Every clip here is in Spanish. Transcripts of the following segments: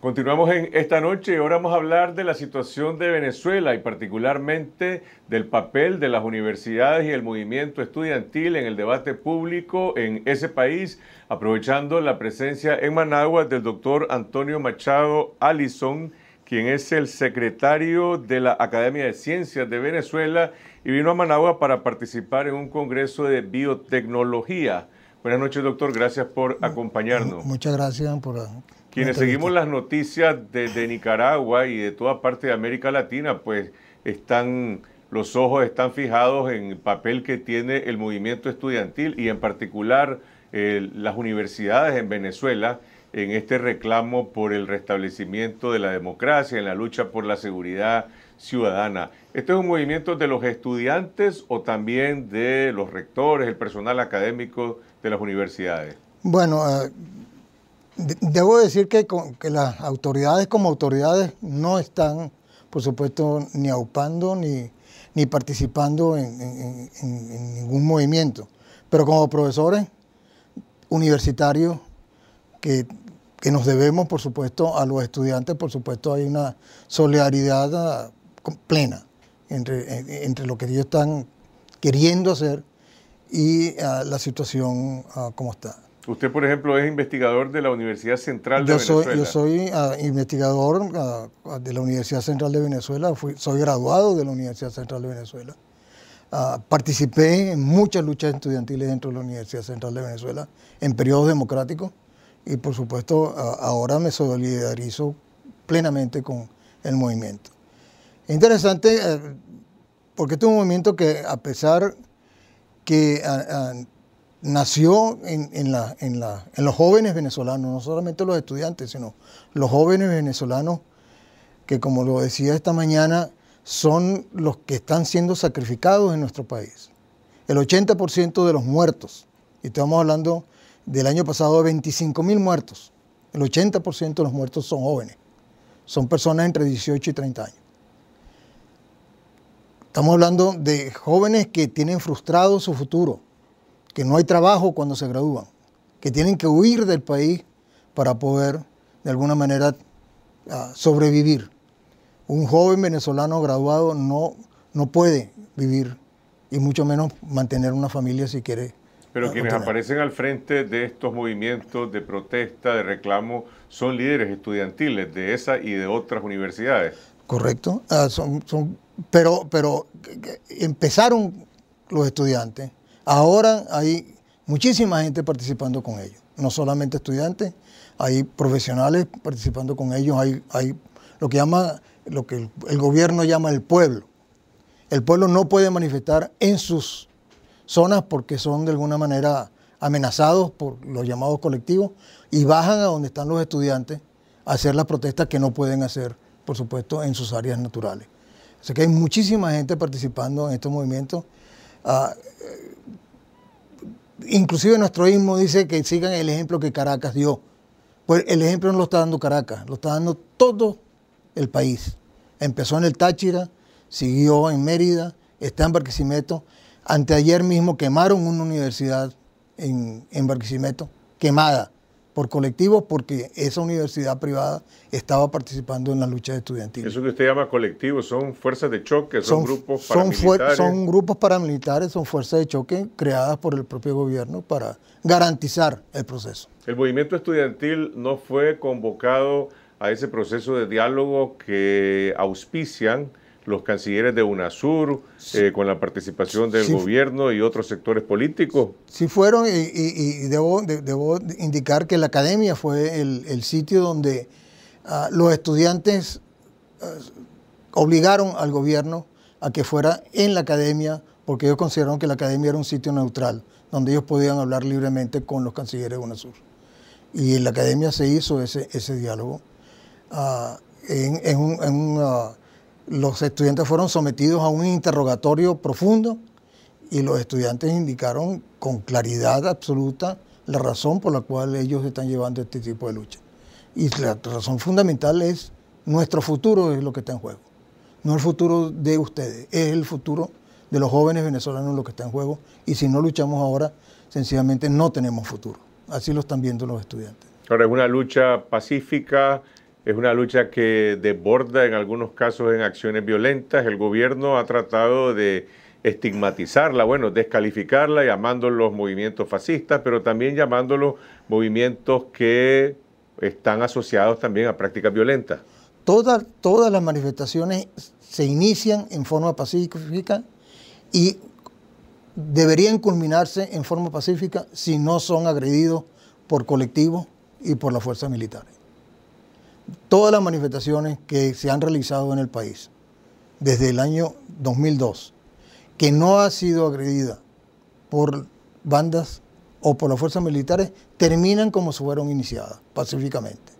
Continuamos en esta noche y ahora vamos a hablar de la situación de Venezuela y particularmente del papel de las universidades y el movimiento estudiantil en el debate público en ese país, aprovechando la presencia en Managua del doctor Antonio Machado Allison, quien es el secretario de la Academia de Ciencias de Venezuela y vino a Managua para participar en un congreso de biotecnología. Buenas noches, doctor. Gracias por acompañarnos. Muchas gracias por quienes seguimos las noticias desde de Nicaragua y de toda parte de América Latina, pues están los ojos están fijados en el papel que tiene el movimiento estudiantil y en particular las universidades en Venezuela en este reclamo por el restablecimiento de la democracia, en la lucha por la seguridad ciudadana. ¿Esto es un movimiento de los estudiantes o también de los rectores, el personal académico de las universidades? Bueno, ah, Debo decir que, las autoridades como autoridades no están, por supuesto, ni aupando ni, participando en, ningún movimiento. Pero como profesores universitarios que, nos debemos, por supuesto, a los estudiantes, por supuesto, hay una solidaridad ah, plena eh, entre, lo que ellos están queriendo hacer y ah, la situación ah, como está. Usted, por ejemplo, es investigador de la Universidad Central de Venezuela. Yo soy ah, investigador ah, de la Universidad Central de Venezuela, soy graduado de la Universidad Central de Venezuela. Ah, participé en muchas luchas estudiantiles dentro de la Universidad Central de Venezuela, en periodos democráticos, y por supuesto ahora me solidarizo plenamente con el movimiento. Interesante, eh, porque este es un movimiento que a pesar que nació en, en, los jóvenes venezolanos, no solamente los estudiantes, sino los jóvenes venezolanos que, como lo decía esta mañana, son los que están siendo sacrificados en nuestro país. El 80% de los muertos, y estamos hablando del año pasado de 25 mil muertos, el 80% de los muertos son jóvenes, son personas entre 18 y 30 años. Estamos hablando de jóvenes que tienen frustrado su futuro, que no hay trabajo cuando se gradúan, que tienen que huir del país para poder de alguna manera ah, sobrevivir. Un joven venezolano graduado no, no puede vivir y mucho menos mantener una familia si quiere. Pero ah, quienes aparecen al frente de estos movimientos de protesta, de reclamo, son líderes estudiantiles de esa y de otras universidades. Correcto, ah, pero, pero empezaron los estudiantes Ahora hay muchísima gente participando con ellos, no solamente estudiantes, hay profesionales participando con ellos, hay, lo que llama, lo que el, gobierno llama el pueblo. El pueblo no puede manifestar en sus zonas porque son de alguna manera amenazados por los llamados colectivos y bajan a donde están los estudiantes a hacer las protestas que no pueden hacer, por supuesto, en sus áreas naturales. Así que hay muchísima gente participando en estos movimientos. Ah, inclusive nuestro mismo dice que sigan el ejemplo que Caracas dio. Pues el ejemplo no lo está dando Caracas, lo está dando todo el país. Empezó en el Táchira, siguió en Mérida, está en Barquisimeto. Anteayer mismo quemaron una universidad en Barquisimeto, quemada por colectivos porque esa universidad privada estaba participando en la lucha estudiantil. Eso que usted llama colectivo, son fuerzas de choque, son, grupos paramilitares. Son, son grupos paramilitares, son fuerzas de choque creadas por el propio gobierno para garantizar el proceso. El movimiento estudiantil no fue convocado a ese proceso de diálogo que auspician los cancilleres de UNASUR, eh, con la participación del gobierno y otros sectores políticos. Sí fueron, y, debo, indicar que la academia fue el, sitio donde ah, los estudiantes ah, obligaron al gobierno a que fuera en la academia, porque ellos consideraron que la academia era un sitio neutral, donde ellos podían hablar libremente con los cancilleres de UNASUR. Y en la academia se hizo ese, diálogo ah, en, en los estudiantes fueron sometidos a un interrogatorio profundo y los estudiantes indicaron con claridad absoluta la razón por la cual ellos están llevando este tipo de lucha. Y la razón fundamental es nuestro futuro es lo que está en juego. No el futuro de ustedes, es el futuro de los jóvenes venezolanos lo que está en juego. Y si no luchamos ahora, sencillamente no tenemos futuro. Así lo están viendo los estudiantes. Ahora es una lucha pacífica, es una lucha que desborda en algunos casos en acciones violentas. El gobierno ha tratado de estigmatizarla, bueno, descalificarla, llamándolos movimientos fascistas, pero también llamándolos movimientos que están asociados también a prácticas violentas. todas las manifestaciones se inician en forma pacífica y deberían culminarse en forma pacífica si no son agredidos por colectivos y por las fuerzas militares todas las manifestaciones que se han realizado en el país desde el año 2002, que no ha sido agredida por bandas o por las fuerzas militares, terminan como se fueron iniciadas, pacíficamente.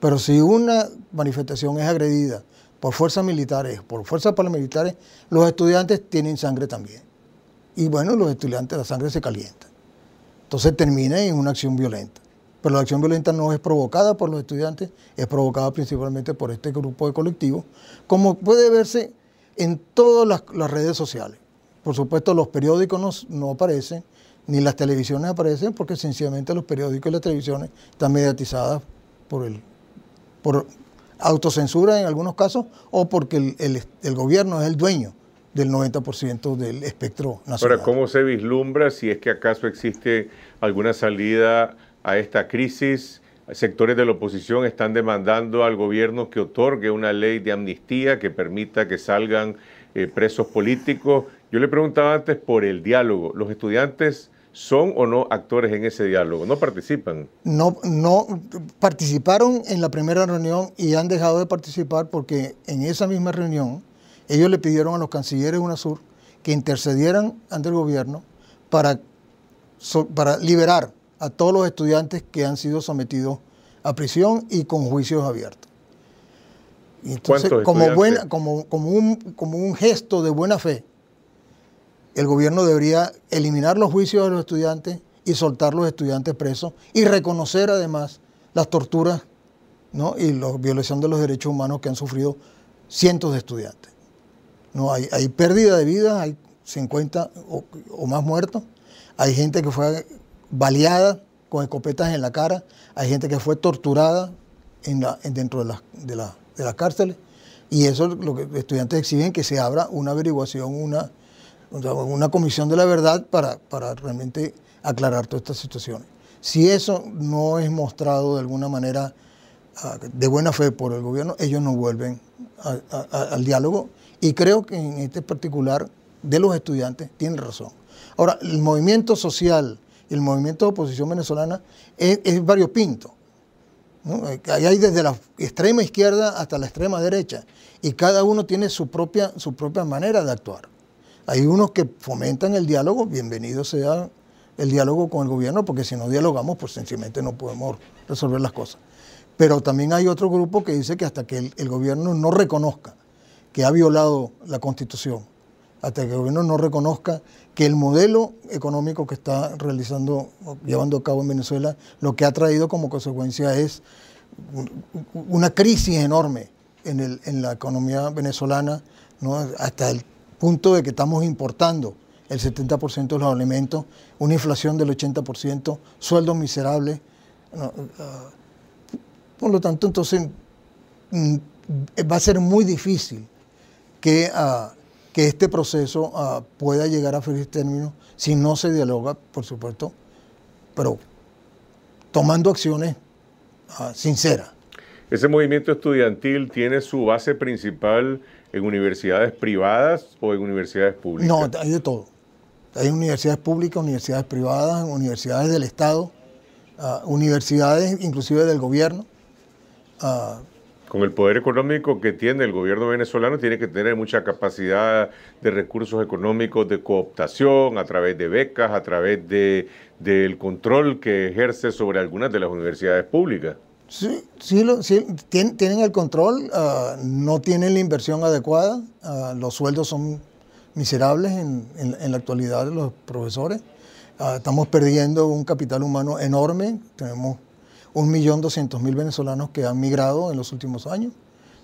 Pero si una manifestación es agredida por fuerzas militares, por fuerzas paramilitares, los estudiantes tienen sangre también. Y bueno, los estudiantes, la sangre se calienta. Entonces termina en una acción violenta. Pero la acción violenta no es provocada por los estudiantes, es provocada principalmente por este grupo de colectivos, como puede verse en todas las, redes sociales. Por supuesto, los periódicos no, aparecen, ni las televisiones aparecen, porque sencillamente los periódicos y las televisiones están mediatizadas por, el, por autocensura en algunos casos o porque el, gobierno es el dueño del 90% del espectro nacional. Pero ¿cómo se vislumbra si es que acaso existe alguna salida a esta crisis. Sectores de la oposición están demandando al gobierno que otorgue una ley de amnistía que permita que salgan eh, presos políticos. Yo le preguntaba antes por el diálogo. ¿Los estudiantes son o no actores en ese diálogo? ¿No participan? No, no participaron en la primera reunión y han dejado de participar porque en esa misma reunión ellos le pidieron a los cancilleres UNASUR que intercedieran ante el gobierno para, para liberar a todos los estudiantes que han sido sometidos a prisión y con juicios abiertos. entonces, como, un, gesto de buena fe, el gobierno debería eliminar los juicios de los estudiantes y soltar los estudiantes presos y reconocer además las torturas y la violación de los derechos humanos que han sufrido cientos de estudiantes. ¿No? Hay, hay pérdida de vida, hay 50 o, más muertos, hay gente que fue baleada con escopetas en la cara, hay gente que fue torturada en dentro de, las cárceles. Y eso lo que los estudiantes exigen que se abra una averiguación, una, una comisión de la verdad para, realmente aclarar todas estas situaciones. Si eso no es mostrado de alguna manera ah, de buena fe por el gobierno, ellos no vuelven al diálogo. Y creo que en este particular de los estudiantes tienen razón. Ahora, el movimiento social el movimiento de oposición venezolana es, varios variopinto. hay desde la extrema izquierda hasta la extrema derecha y cada uno tiene su propia, su propia manera de actuar. Hay unos que fomentan el diálogo, bienvenido sea el diálogo con el gobierno, porque si no dialogamos, pues sencillamente no podemos resolver las cosas. Pero también hay otro grupo que dice que hasta que el gobierno no reconozca que ha violado la constitución hasta que el gobierno no reconozca que el modelo económico que está realizando, llevando a cabo en Venezuela, lo que ha traído como consecuencia es una crisis enorme en, la economía venezolana, hasta el punto de que estamos importando el 70% de los alimentos, una inflación del 80%, sueldos miserables. Ah, por lo tanto, entonces mm, va a ser muy difícil que ah, que este proceso ah, pueda llegar a feliz término si no se dialoga, por supuesto, pero tomando acciones ah, sinceras. ¿Ese movimiento estudiantil tiene su base principal en universidades privadas o en universidades públicas? No, hay de todo. Hay universidades públicas, universidades privadas, universidades del Estado, ah, universidades inclusive del gobierno con el poder económico que tiene el gobierno venezolano, tiene que tener mucha capacidad de recursos económicos, de cooptación, a través de becas, a través de, del control que ejerce sobre algunas de las universidades públicas. Sí, sí, tienen, el control, ah, no tienen la inversión adecuada, ah, los sueldos son miserables en, la actualidad de los profesores, ah, estamos perdiendo un capital humano enorme, tenemos 1.200.000 venezolanos que han migrado en los últimos años,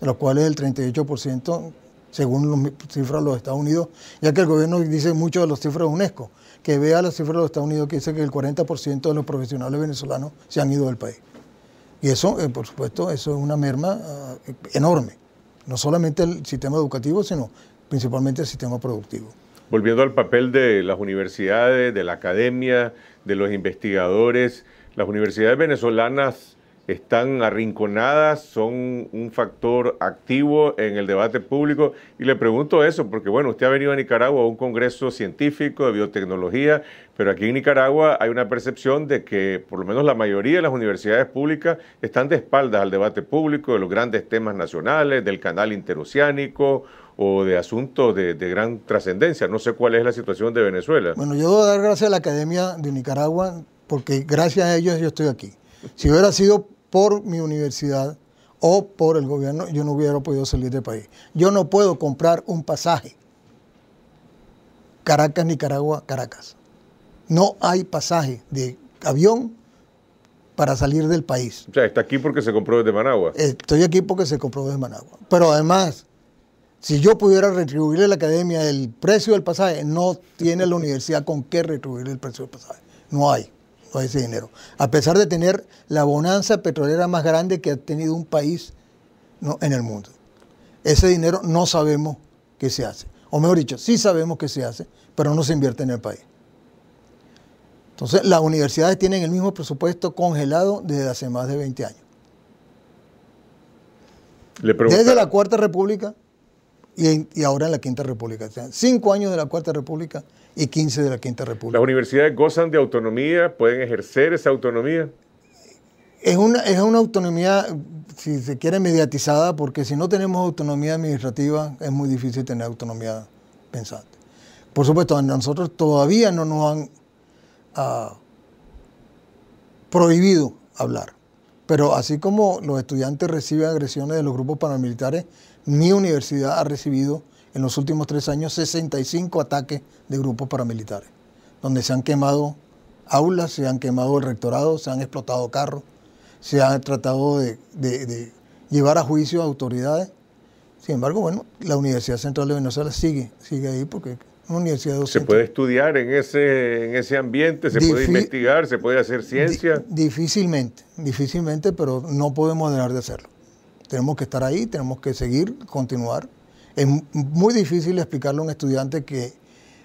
de los cuales el 38%, según las cifras de los Estados Unidos, ya que el gobierno dice mucho de los cifras de UNESCO, que vea las cifras de los Estados Unidos que dice que el 40% de los profesionales venezolanos se han ido del país. Y eso, eh, por supuesto, eso es una merma ah, enorme, no solamente el sistema educativo, sino principalmente el sistema productivo. Volviendo al papel de las universidades, de la academia, de los investigadores, las universidades venezolanas están arrinconadas, son un factor activo en el debate público. Y le pregunto eso, porque bueno, usted ha venido a Nicaragua a un congreso científico de biotecnología, pero aquí en Nicaragua hay una percepción de que por lo menos la mayoría de las universidades públicas están de espaldas al debate público, de los grandes temas nacionales, del canal interoceánico o de asuntos de, gran trascendencia. No sé cuál es la situación de Venezuela. Bueno, yo debo dar gracias a la Academia de Nicaragua porque gracias a ellos yo estoy aquí. Si hubiera sido por mi universidad o por el gobierno, yo no hubiera podido salir del país. Yo no puedo comprar un pasaje. Caracas, Nicaragua, Caracas. No hay pasaje de avión para salir del país. O sea, está aquí porque se compró desde Managua. Eh, estoy aquí porque se compró desde Managua. Pero además, si yo pudiera retribuirle a la academia el precio del pasaje, no tiene la universidad con qué retribuirle el precio del pasaje. No hay a ese dinero. A pesar de tener la bonanza petrolera más grande que ha tenido un país ¿no? en el mundo. Ese dinero no sabemos qué se hace. O mejor dicho, sí sabemos qué se hace, pero no se invierte en el país. Entonces, las universidades tienen el mismo presupuesto congelado desde hace más de 20 años. Le desde la Cuarta República y, ahora en la Quinta República. O sea, cinco años de la Cuarta República y 15 de la Quinta República. ¿Las universidades gozan de autonomía? ¿Pueden ejercer esa autonomía? Es una, es una autonomía, si se quiere, mediatizada, porque si no tenemos autonomía administrativa, es muy difícil tener autonomía pensante. Por supuesto, a nosotros todavía no nos han ah, prohibido hablar. Pero así como los estudiantes reciben agresiones de los grupos paramilitares, mi universidad ha recibido en los últimos tres años 65 ataques de grupos paramilitares, donde se han quemado aulas, se han quemado el rectorado, se han explotado carros, se han tratado de, llevar a juicio a autoridades. Sin embargo, bueno, la Universidad Central de Venezuela sigue, sigue ahí porque es una universidad docente. Se puede estudiar en ese, en ese ambiente, se puede investigar, se puede hacer ciencia. difícilmente, difícilmente, pero no podemos dejar de hacerlo. Tenemos que estar ahí, tenemos que seguir, continuar. Es muy difícil explicarle a un estudiante que,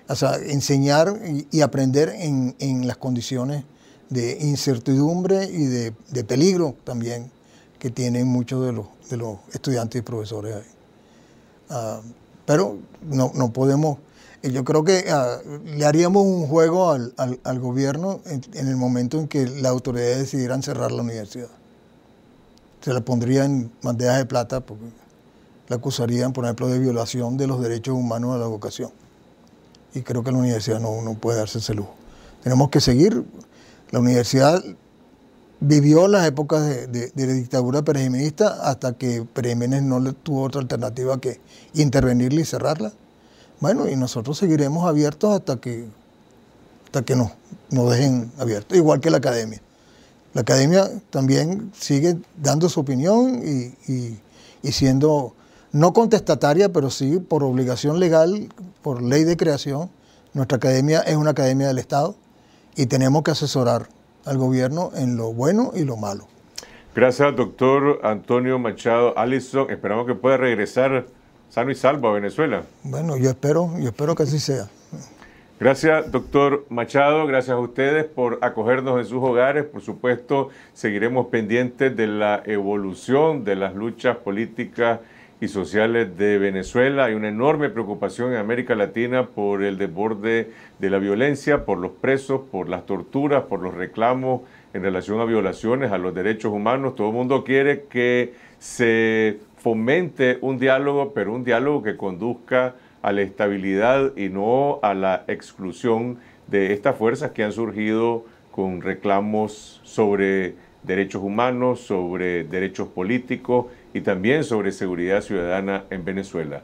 o sea, enseñar y, aprender en, las condiciones de incertidumbre y de, peligro también que tienen muchos de los, estudiantes y profesores ahí. Ah, pero no, no, podemos, eh, yo creo que ah, le haríamos un juego al, gobierno en, el momento en que las autoridades decidieran cerrar la universidad se la pondrían en bandejas de plata porque la acusarían, por ejemplo, de violación de los derechos humanos a la educación. Y creo que la universidad no, no puede darse ese lujo. Tenemos que seguir. La universidad vivió las épocas de, la dictadura peronista hasta que Perejiménez no tuvo otra alternativa que intervenirla y cerrarla. Bueno, y nosotros seguiremos abiertos hasta que, hasta que nos dejen abiertos, igual que la academia la academia también sigue dando su opinión y, y, siendo no contestataria, pero sí por obligación legal, por ley de creación. Nuestra academia es una academia del Estado y tenemos que asesorar al gobierno en lo bueno y lo malo. Gracias, doctor Antonio Machado Allison. Esperamos que pueda regresar sano y salvo a Venezuela. Bueno, yo espero, yo espero que así sea. Gracias, doctor Machado. Gracias a ustedes por acogernos en sus hogares. Por supuesto, seguiremos pendientes de la evolución de las luchas políticas y sociales de Venezuela. Hay una enorme preocupación en América Latina por el desborde de la violencia, por los presos, por las torturas, por los reclamos en relación a violaciones a los derechos humanos. Todo el mundo quiere que se fomente un diálogo, pero un diálogo que conduzca a la estabilidad y no a la exclusión de estas fuerzas que han surgido con reclamos sobre derechos humanos, sobre derechos políticos y también sobre seguridad ciudadana en Venezuela.